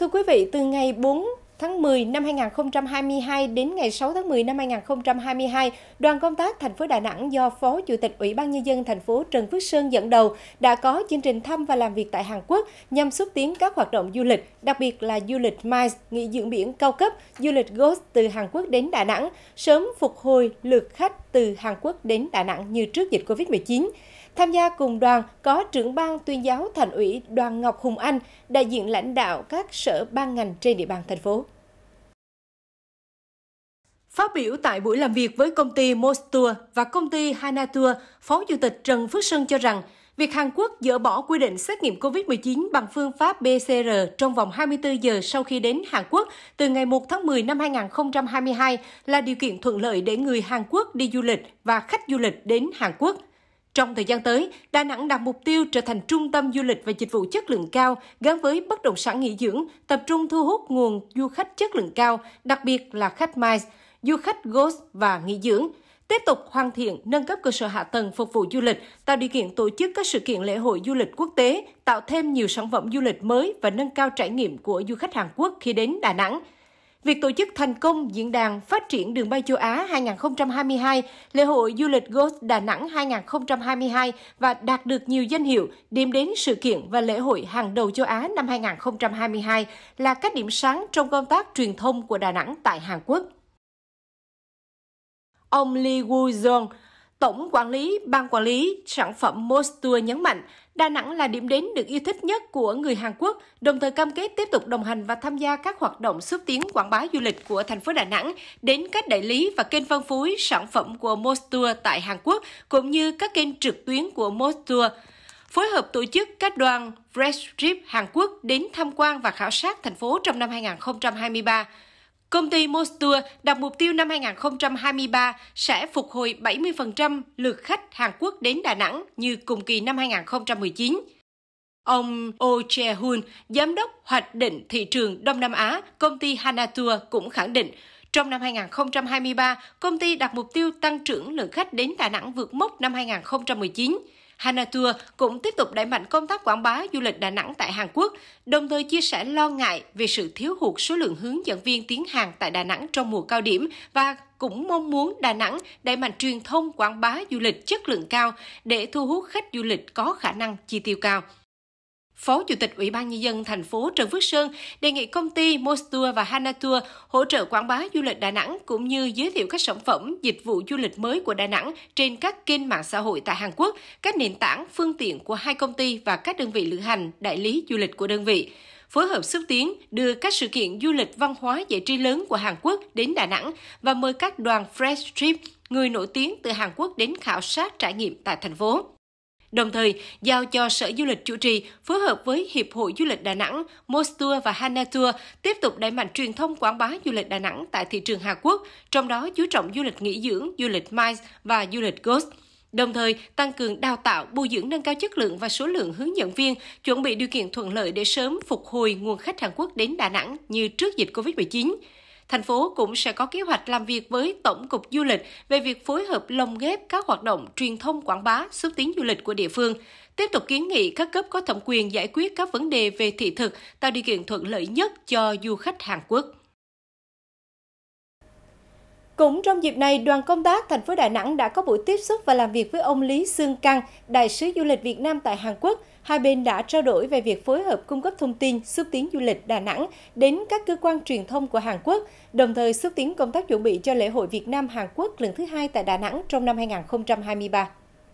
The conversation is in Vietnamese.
Thưa quý vị, từ ngày 4 tháng 10 năm 2022 đến ngày 6 tháng 10 năm 2022, đoàn công tác thành phố Đà Nẵng do Phó Chủ tịch Ủy ban Nhân dân thành phố Trần Phước Sơn dẫn đầu đã có chương trình thăm và làm việc tại Hàn Quốc nhằm xúc tiến các hoạt động du lịch, đặc biệt là du lịch MICE, nghỉ dưỡng biển cao cấp, du lịch Ghost từ Hàn Quốc đến Đà Nẵng, sớm phục hồi lượt khách từ Hàn Quốc đến Đà Nẵng như trước dịch COVID-19. Tham gia cùng đoàn có trưởng ban tuyên giáo thành ủy Đoàn Ngọc Hùng Anh, đại diện lãnh đạo các sở ban ngành trên địa bàn thành phố. Phát biểu tại buổi làm việc với công ty Mostour và công ty Hana Phó Chủ tịch Trần Phước Sơn cho rằng Việc Hàn Quốc dỡ bỏ quy định xét nghiệm COVID-19 bằng phương pháp PCR trong vòng 24 giờ sau khi đến Hàn Quốc từ ngày 1 tháng 10 năm 2022 là điều kiện thuận lợi để người Hàn Quốc đi du lịch và khách du lịch đến Hàn Quốc. Trong thời gian tới, Đà Nẵng đặt mục tiêu trở thành trung tâm du lịch và dịch vụ chất lượng cao gắn với bất động sản nghỉ dưỡng, tập trung thu hút nguồn du khách chất lượng cao, đặc biệt là khách MICE, du khách Ghost và nghỉ dưỡng – tiếp tục hoàn thiện nâng cấp cơ sở hạ tầng phục vụ du lịch, tạo điều kiện tổ chức các sự kiện lễ hội du lịch quốc tế, tạo thêm nhiều sản phẩm du lịch mới và nâng cao trải nghiệm của du khách Hàn Quốc khi đến Đà Nẵng. Việc tổ chức thành công Diễn đàn Phát triển Đường bay Châu Á 2022, Lễ hội Du lịch Ghost Đà Nẵng 2022 và đạt được nhiều danh hiệu điểm đến sự kiện và lễ hội hàng đầu châu Á năm 2022 là các điểm sáng trong công tác truyền thông của Đà Nẵng tại Hàn Quốc. Ông Lee Woo Jong, Tổng quản lý Ban quản lý sản phẩm Mostour nhấn mạnh, Đà Nẵng là điểm đến được yêu thích nhất của người Hàn Quốc, đồng thời cam kết tiếp tục đồng hành và tham gia các hoạt động xúc tiến quảng bá du lịch của thành phố Đà Nẵng đến các đại lý và kênh phân phối sản phẩm của Mostour tại Hàn Quốc, cũng như các kênh trực tuyến của Mostour phối hợp tổ chức các đoàn Fresh Trip Hàn Quốc đến tham quan và khảo sát thành phố trong năm 2023. Công ty Mostur đặt mục tiêu năm 2023 sẽ phục hồi 70% lượt khách Hàn Quốc đến Đà Nẵng như cùng kỳ năm 2019. Ông Oh Che-hun, giám đốc hoạch định thị trường Đông Nam Á, công ty Hanatour cũng khẳng định, trong năm 2023, công ty đặt mục tiêu tăng trưởng lượng khách đến Đà Nẵng vượt mốc năm 2019. Hana Tour cũng tiếp tục đẩy mạnh công tác quảng bá du lịch Đà Nẵng tại Hàn Quốc, đồng thời chia sẻ lo ngại về sự thiếu hụt số lượng hướng dẫn viên tiếng Hàn tại Đà Nẵng trong mùa cao điểm và cũng mong muốn Đà Nẵng đẩy mạnh truyền thông quảng bá du lịch chất lượng cao để thu hút khách du lịch có khả năng chi tiêu cao. Phó Chủ tịch Ủy ban Nhân dân thành phố Trần Phước Sơn đề nghị công ty Mostour và Hanatur hỗ trợ quảng bá du lịch Đà Nẵng cũng như giới thiệu các sản phẩm, dịch vụ du lịch mới của Đà Nẵng trên các kênh mạng xã hội tại Hàn Quốc, các nền tảng, phương tiện của hai công ty và các đơn vị lữ hành, đại lý du lịch của đơn vị phối hợp xúc tiến đưa các sự kiện du lịch văn hóa giải trí lớn của Hàn Quốc đến Đà Nẵng và mời các đoàn Fresh Trip, người nổi tiếng từ Hàn Quốc đến khảo sát trải nghiệm tại thành phố. Đồng thời, giao cho Sở Du lịch chủ trì phối hợp với Hiệp hội Du lịch Đà Nẵng, Most Tour và hanatour tiếp tục đẩy mạnh truyền thông quảng bá du lịch Đà Nẵng tại thị trường Hàn Quốc, trong đó chú trọng du lịch nghỉ dưỡng, du lịch MICE và du lịch Ghost đồng thời tăng cường đào tạo, bồi dưỡng nâng cao chất lượng và số lượng hướng dẫn viên, chuẩn bị điều kiện thuận lợi để sớm phục hồi nguồn khách Hàn Quốc đến Đà Nẵng như trước dịch COVID-19. Thành phố cũng sẽ có kế hoạch làm việc với Tổng cục Du lịch về việc phối hợp lồng ghép các hoạt động truyền thông quảng bá xúc tiến du lịch của địa phương, tiếp tục kiến nghị các cấp có thẩm quyền giải quyết các vấn đề về thị thực, tạo điều kiện thuận lợi nhất cho du khách Hàn Quốc. Cũng trong dịp này, đoàn công tác thành phố Đà Nẵng đã có buổi tiếp xúc và làm việc với ông Lý Sương Căng, đại sứ du lịch Việt Nam tại Hàn Quốc. Hai bên đã trao đổi về việc phối hợp cung cấp thông tin xúc tiến du lịch Đà Nẵng đến các cơ quan truyền thông của Hàn Quốc, đồng thời xúc tiến công tác chuẩn bị cho lễ hội Việt Nam Hàn Quốc lần thứ hai tại Đà Nẵng trong năm 2023.